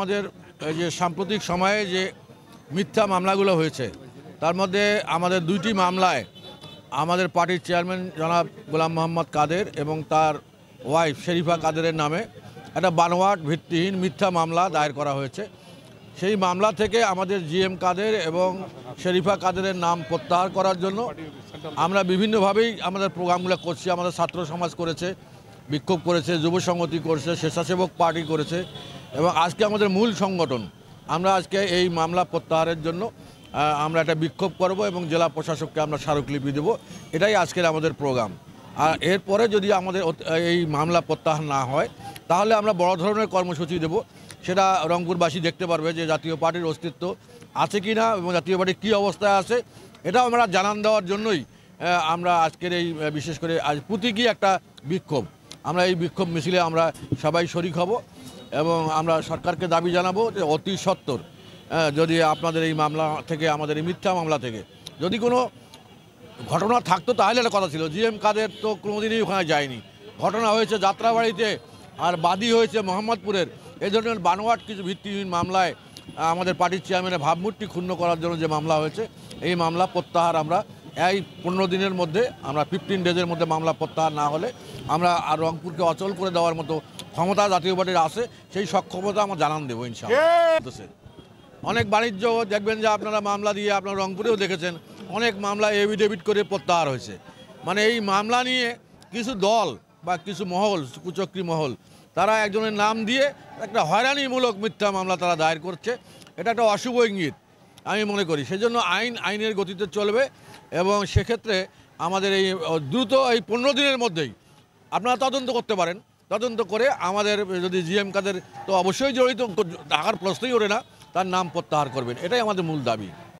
আমাদের যে সাম্প্রতিক সময়ে যে মিথ্যা মামলাগুলো হয়েছে তার মধ্যে আমাদের দুইটি মামলায় আমাদের পার্টির চেয়ারম্যান জনাব গোলাম মোহাম্মদ কাদের এবং তার ওয়াইফ শেরিফা কাদেরের নামে একটা বানোয়াট ভিত্তিহীন মিথ্যা মামলা দায়ের করা হয়েছে সেই মামলা থেকে আমাদের জিএম কাদের এবং শেরিফা কাদেরের নাম প্রত্যাহার করার জন্য আমরা বিভিন্নভাবেই আমাদের প্রোগ্রামগুলো করছি আমাদের ছাত্র সমাজ করেছে বিক্ষোভ করেছে যুব সংহতি করেছে স্বেচ্ছাসেবক পার্টি করেছে এবং আজকে আমাদের মূল সংগঠন আমরা আজকে এই মামলা প্রত্যাহারের জন্য আমরা একটা বিক্ষোভ করব এবং জেলা প্রশাসককে আমরা স্মারকলিপি দেবো এটাই আজকের আমাদের প্রোগ্রাম আর এরপরে যদি আমাদের এই মামলা প্রত্যাহার না হয় তাহলে আমরা বড় ধরনের কর্মসূচি দেব সেটা রংপুরবাসী দেখতে পারবে যে জাতীয় পার্টির অস্তিত্ব আছে কি না এবং জাতীয় পার্টি কী অবস্থায় আছে এটা আমরা জানান দেওয়ার জন্যই আমরা আজকের এই বিশেষ করে আজ প্রতীকী একটা বিক্ষোভ আমরা এই বিক্ষোভ মিছিলে আমরা সবাই শরিক হব এবং আমরা সরকারকে দাবি জানাবো যে অতি সত্তর হ্যাঁ, যদি আপনাদের এই মামলা থেকে আমাদের এই মিথ্যা মামলা থেকে যদি কোনো ঘটনা থাকতো তাহলে একটা কথা ছিল জিএম কাদের তো কোনোদিনই ওখানে যায়নি ঘটনা হয়েছে যাত্রাবাড়িতে আর বাদী হয়েছে মোহাম্মদপুরের এই ধরনের বানোয়াট কিছু ভিত্তিহীন মামলায় আমাদের পার্টির চেয়ারম্যানের ভাবমূর্তি ক্ষুণ্ণ করার জন্য যে মামলা হয়েছে এই মামলা প্রত্যাহার আমরা এই পনেরো দিনের মধ্যে আমরা ফিফটিন ডেজের মধ্যে মামলা প্রত্যাহার না হলে আমরা আর রংপুরকে অচল করে দেওয়ার মতো ক্ষমতা জাতীয় পার্টির আছে সেই সক্ষমতা আমরা জানান দেবো ইনশাআল্লাহ অনেক বাণিজ্য দেখবেন যে আপনারা মামলা দিয়ে আপনারা রংপুরেও দেখেছেন অনেক মামলা এভিডেভিট করে প্রত্যাহার হয়েছে মানে এই মামলা নিয়ে কিছু দল বা কিছু মহল কুচক্রী মহল তারা একজনের নাম দিয়ে একটা হয়রানিমূলক মিথ্যা মামলা তারা দায়ের করছে এটা একটা অশুভ ইঙ্গিত আমি মনে করি সেজন্য আইন আইনের গতিতে চলবে এবং সেক্ষেত্রে আমাদের এই দ্রুত এই পনেরো দিনের মধ্যেই আপনারা তদন্ত করতে পারেন তদন্ত করে আমাদের যদি জিএম কাদের তো অবশ্যই জড়িত ঢাকার প্রশ্নই ওঠে না তার নাম প্রত্যাহার করবেন এটাই আমাদের মূল দাবি